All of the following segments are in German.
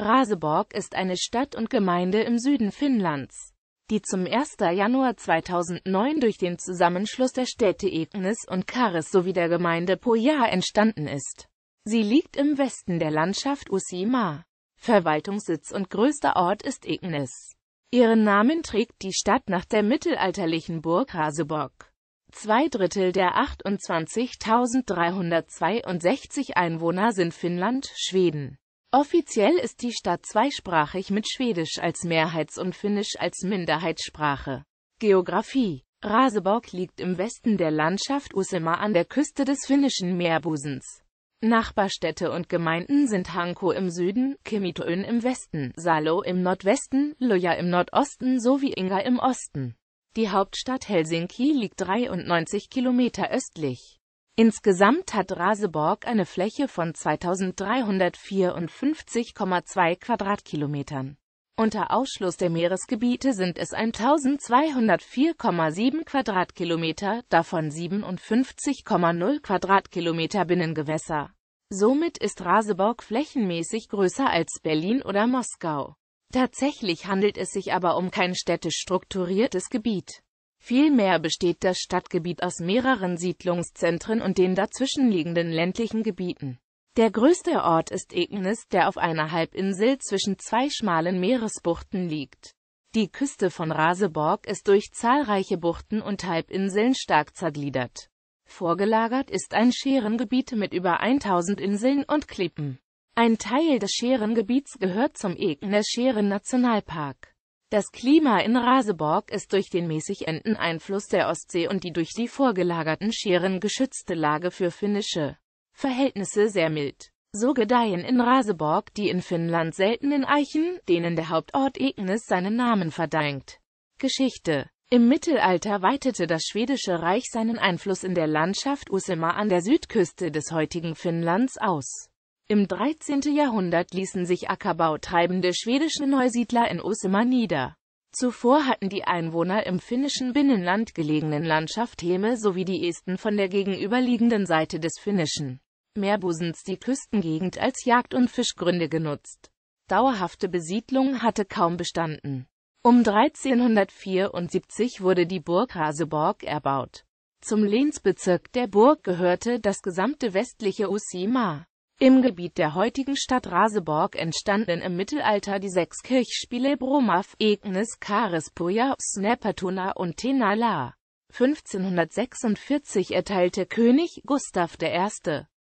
Raseborg ist eine Stadt und Gemeinde im Süden Finnlands, die zum 1. Januar 2009 durch den Zusammenschluss der Städte Eknes und Karis sowie der Gemeinde Pohja entstanden ist. Sie liegt im Westen der Landschaft Usima. Verwaltungssitz und größter Ort ist Eknes. Ihren Namen trägt die Stadt nach der mittelalterlichen Burg Raseborg. Zwei Drittel der 28.362 Einwohner sind Finnland, Schweden. Offiziell ist die Stadt zweisprachig mit Schwedisch als Mehrheits- und Finnisch als Minderheitssprache. Geografie Raseborg liegt im Westen der Landschaft Usima an der Küste des finnischen Meerbusens. Nachbarstädte und Gemeinden sind Hanko im Süden, Kemitöön im Westen, Salo im Nordwesten, Luja im Nordosten sowie Inga im Osten. Die Hauptstadt Helsinki liegt 93 Kilometer östlich. Insgesamt hat Raseborg eine Fläche von 2354,2 Quadratkilometern. Unter Ausschluss der Meeresgebiete sind es 1204,7 Quadratkilometer, davon 57,0 Quadratkilometer Binnengewässer. Somit ist Raseborg flächenmäßig größer als Berlin oder Moskau. Tatsächlich handelt es sich aber um kein städtisch strukturiertes Gebiet. Vielmehr besteht das Stadtgebiet aus mehreren Siedlungszentren und den dazwischenliegenden ländlichen Gebieten. Der größte Ort ist Ignis, der auf einer Halbinsel zwischen zwei schmalen Meeresbuchten liegt. Die Küste von Raseborg ist durch zahlreiche Buchten und Halbinseln stark zergliedert. Vorgelagert ist ein Scherengebiet mit über 1000 Inseln und Klippen. Ein Teil des Scherengebiets gehört zum Egner Scheren Nationalpark. Das Klima in Raseborg ist durch den mäßig enden Einfluss der Ostsee und die durch sie vorgelagerten Scheren geschützte Lage für finnische Verhältnisse sehr mild. So gedeihen in Raseborg die in Finnland seltenen Eichen, denen der Hauptort Egnes seinen Namen verdankt. Geschichte Im Mittelalter weitete das Schwedische Reich seinen Einfluss in der Landschaft Usima an der Südküste des heutigen Finnlands aus. Im 13. Jahrhundert ließen sich Ackerbau treibende schwedische Neusiedler in Usedom nieder. Zuvor hatten die Einwohner im finnischen Binnenland gelegenen Landschaft Heme sowie die Esten von der gegenüberliegenden Seite des finnischen Meerbusens die Küstengegend als Jagd- und Fischgründe genutzt. Dauerhafte Besiedlung hatte kaum bestanden. Um 1374 wurde die Burg Haseborg erbaut. Zum Lehnsbezirk der Burg gehörte das gesamte westliche Usima. Im Gebiet der heutigen Stadt Raseborg entstanden im Mittelalter die sechs Kirchspiele Bromav, Egnis, Carispuja, Sneppertuna und Tenala. 1546 erteilte König Gustav I.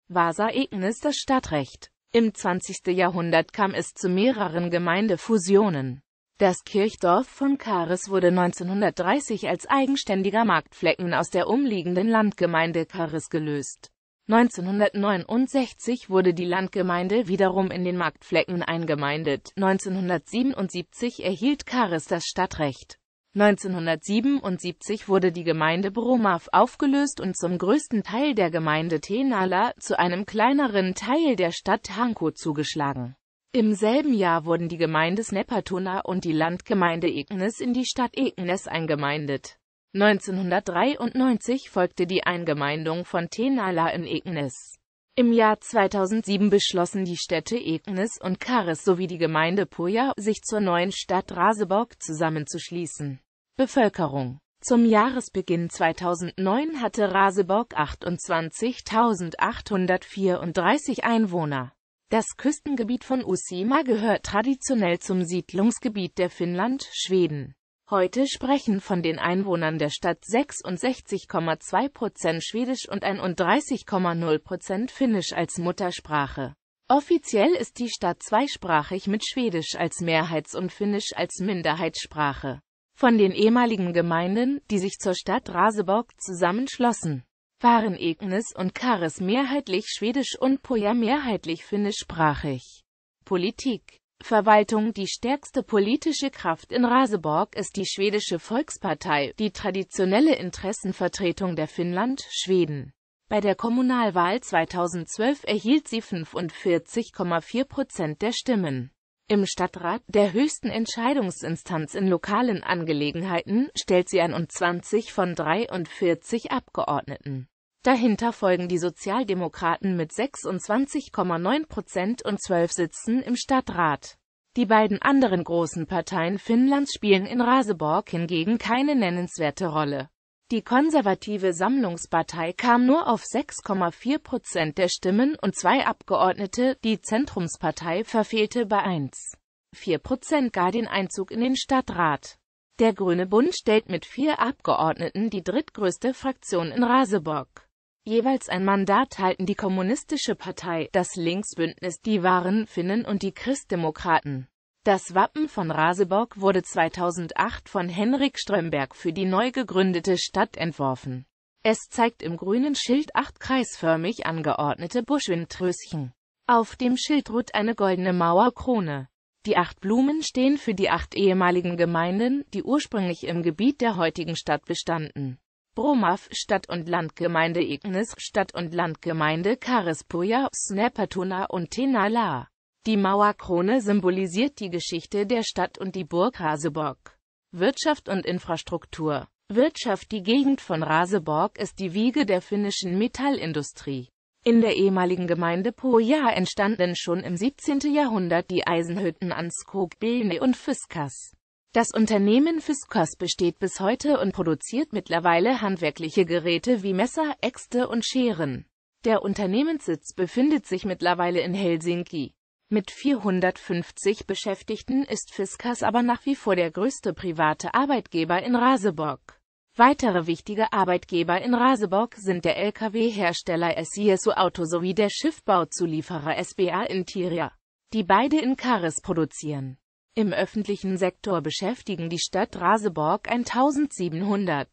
Vasa Egnis das Stadtrecht. Im 20. Jahrhundert kam es zu mehreren Gemeindefusionen. Das Kirchdorf von Kares wurde 1930 als eigenständiger Marktflecken aus der umliegenden Landgemeinde Kares gelöst. 1969 wurde die Landgemeinde wiederum in den Marktflecken eingemeindet, 1977 erhielt Karis das Stadtrecht. 1977 wurde die Gemeinde Bromav aufgelöst und zum größten Teil der Gemeinde Tenala, zu einem kleineren Teil der Stadt Hanko zugeschlagen. Im selben Jahr wurden die Gemeinde Snepatuna und die Landgemeinde Egnes in die Stadt Egnes eingemeindet. 1993 folgte die Eingemeindung von Tenala in Egnes. Im Jahr 2007 beschlossen die Städte Egnes und Karis sowie die Gemeinde Puja, sich zur neuen Stadt Raseborg zusammenzuschließen. Bevölkerung Zum Jahresbeginn 2009 hatte Raseborg 28.834 Einwohner. Das Küstengebiet von Usima gehört traditionell zum Siedlungsgebiet der Finnland, Schweden, Heute sprechen von den Einwohnern der Stadt 66,2% Schwedisch und 31,0% Finnisch als Muttersprache. Offiziell ist die Stadt zweisprachig mit Schwedisch als Mehrheits- und Finnisch als Minderheitssprache. Von den ehemaligen Gemeinden, die sich zur Stadt Raseborg zusammenschlossen, waren Egnes und Karis mehrheitlich schwedisch und Poja mehrheitlich finnischsprachig. Politik Verwaltung Die stärkste politische Kraft in Raseborg ist die schwedische Volkspartei, die traditionelle Interessenvertretung der Finnland, Schweden. Bei der Kommunalwahl 2012 erhielt sie 45,4 Prozent der Stimmen. Im Stadtrat, der höchsten Entscheidungsinstanz in lokalen Angelegenheiten, stellt sie 21 von 43 Abgeordneten. Dahinter folgen die Sozialdemokraten mit 26,9 Prozent und 12 Sitzen im Stadtrat. Die beiden anderen großen Parteien Finnlands spielen in Raseborg hingegen keine nennenswerte Rolle. Die konservative Sammlungspartei kam nur auf 6,4 Prozent der Stimmen und zwei Abgeordnete, die Zentrumspartei verfehlte bei 1,4 Prozent gar den Einzug in den Stadtrat. Der Grüne Bund stellt mit vier Abgeordneten die drittgrößte Fraktion in Raseborg. Jeweils ein Mandat halten die Kommunistische Partei, das Linksbündnis, die Wahren Finnen und die Christdemokraten. Das Wappen von Raseborg wurde 2008 von Henrik Strömberg für die neu gegründete Stadt entworfen. Es zeigt im grünen Schild acht kreisförmig angeordnete Buschwindtröschen. Auf dem Schild ruht eine goldene Mauerkrone. Die acht Blumen stehen für die acht ehemaligen Gemeinden, die ursprünglich im Gebiet der heutigen Stadt bestanden. Bromav Stadt- und Landgemeinde Ignis Stadt- und Landgemeinde Carispuja, Snepatuna und Tenala. Die Mauerkrone symbolisiert die Geschichte der Stadt und die Burg Raseborg. Wirtschaft und Infrastruktur Wirtschaft Die Gegend von Raseborg ist die Wiege der finnischen Metallindustrie. In der ehemaligen Gemeinde Poja entstanden schon im 17. Jahrhundert die Eisenhütten Anskog, Bilne und Fiskas. Das Unternehmen Fiskars besteht bis heute und produziert mittlerweile handwerkliche Geräte wie Messer, Äxte und Scheren. Der Unternehmenssitz befindet sich mittlerweile in Helsinki. Mit 450 Beschäftigten ist Fiskas aber nach wie vor der größte private Arbeitgeber in Raseborg. Weitere wichtige Arbeitgeber in Raseborg sind der Lkw-Hersteller SISU Auto sowie der Schiffbauzulieferer SBA Interior, die beide in Karis produzieren. Im öffentlichen Sektor beschäftigen die Stadt Raseborg 1700,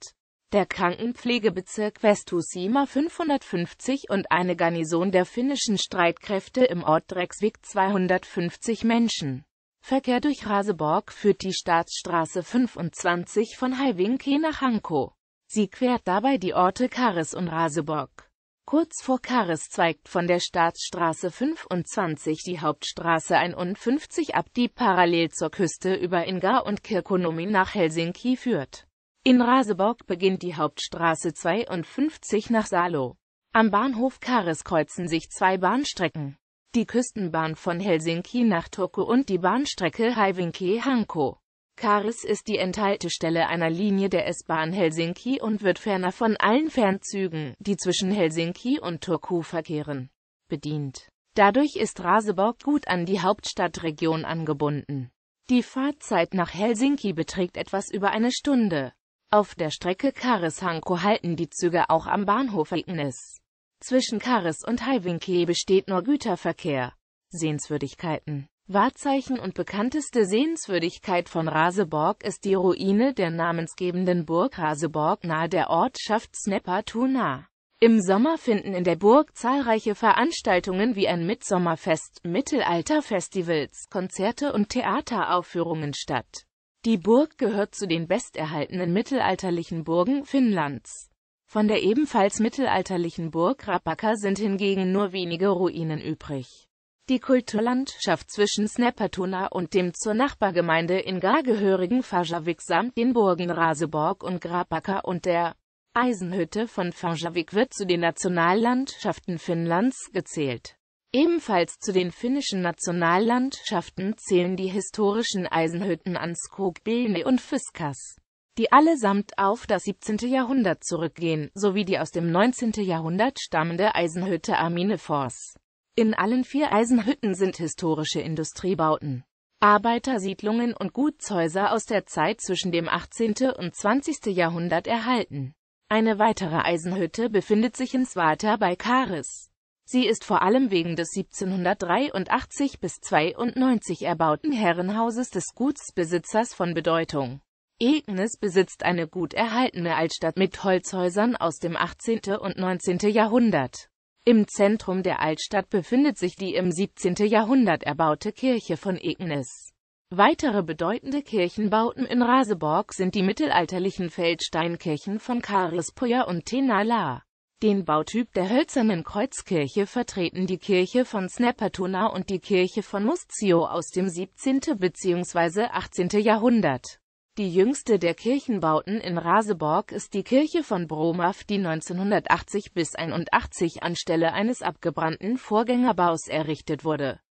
der Krankenpflegebezirk Westusima 550 und eine Garnison der finnischen Streitkräfte im Ort Drecksvik 250 Menschen. Verkehr durch Raseborg führt die Staatsstraße 25 von Haiwinke nach Hanko. Sie quert dabei die Orte Karis und Raseborg. Kurz vor Kares zweigt von der Staatsstraße 25 die Hauptstraße 51 ab, die parallel zur Küste über Ingar und Kirkonomi nach Helsinki führt. In Raseborg beginnt die Hauptstraße 52 nach Salo. Am Bahnhof Kares kreuzen sich zwei Bahnstrecken. Die Küstenbahn von Helsinki nach Turku und die Bahnstrecke Helsinki-Hanko. Karis ist die Enthaltestelle einer Linie der S-Bahn Helsinki und wird ferner von allen Fernzügen, die zwischen Helsinki und Turku verkehren, bedient. Dadurch ist Raseborg gut an die Hauptstadtregion angebunden. Die Fahrzeit nach Helsinki beträgt etwas über eine Stunde. Auf der Strecke Karis-Hanko halten die Züge auch am Bahnhof Ignis. Zwischen Karis und Haivinklee besteht nur Güterverkehr. Sehenswürdigkeiten Wahrzeichen und bekannteste Sehenswürdigkeit von Raseborg ist die Ruine der namensgebenden Burg Raseborg nahe der Ortschaft Sneppertuna. Im Sommer finden in der Burg zahlreiche Veranstaltungen wie ein Mitsommerfest, Mittelalterfestivals, Konzerte und Theateraufführungen statt. Die Burg gehört zu den besterhaltenen mittelalterlichen Burgen Finnlands. Von der ebenfalls mittelalterlichen Burg Rapaka sind hingegen nur wenige Ruinen übrig. Die Kulturlandschaft zwischen Sneppertuna und dem zur Nachbargemeinde in Gar gehörigen Fajavik samt den Burgen Raseborg und Grabacka und der Eisenhütte von Fajavik wird zu den Nationallandschaften Finnlands gezählt. Ebenfalls zu den finnischen Nationallandschaften zählen die historischen Eisenhütten an Skogbane und Fiskas, die allesamt auf das 17. Jahrhundert zurückgehen, sowie die aus dem 19. Jahrhundert stammende Eisenhütte Amine in allen vier Eisenhütten sind historische Industriebauten, Arbeitersiedlungen und Gutshäuser aus der Zeit zwischen dem 18. und 20. Jahrhundert erhalten. Eine weitere Eisenhütte befindet sich in Swata bei Karis. Sie ist vor allem wegen des 1783 bis 92 erbauten Herrenhauses des Gutsbesitzers von Bedeutung. Egnes besitzt eine gut erhaltene Altstadt mit Holzhäusern aus dem 18. und 19. Jahrhundert. Im Zentrum der Altstadt befindet sich die im 17. Jahrhundert erbaute Kirche von Ignis. Weitere bedeutende Kirchenbauten in Raseborg sind die mittelalterlichen Feldsteinkirchen von Karlspoja und Tenala. Den Bautyp der hölzernen Kreuzkirche vertreten die Kirche von Snappertuna und die Kirche von Mustio aus dem 17. bzw. 18. Jahrhundert. Die jüngste der Kirchenbauten in Raseborg ist die Kirche von Bromaf, die 1980 bis 81 anstelle eines abgebrannten Vorgängerbaus errichtet wurde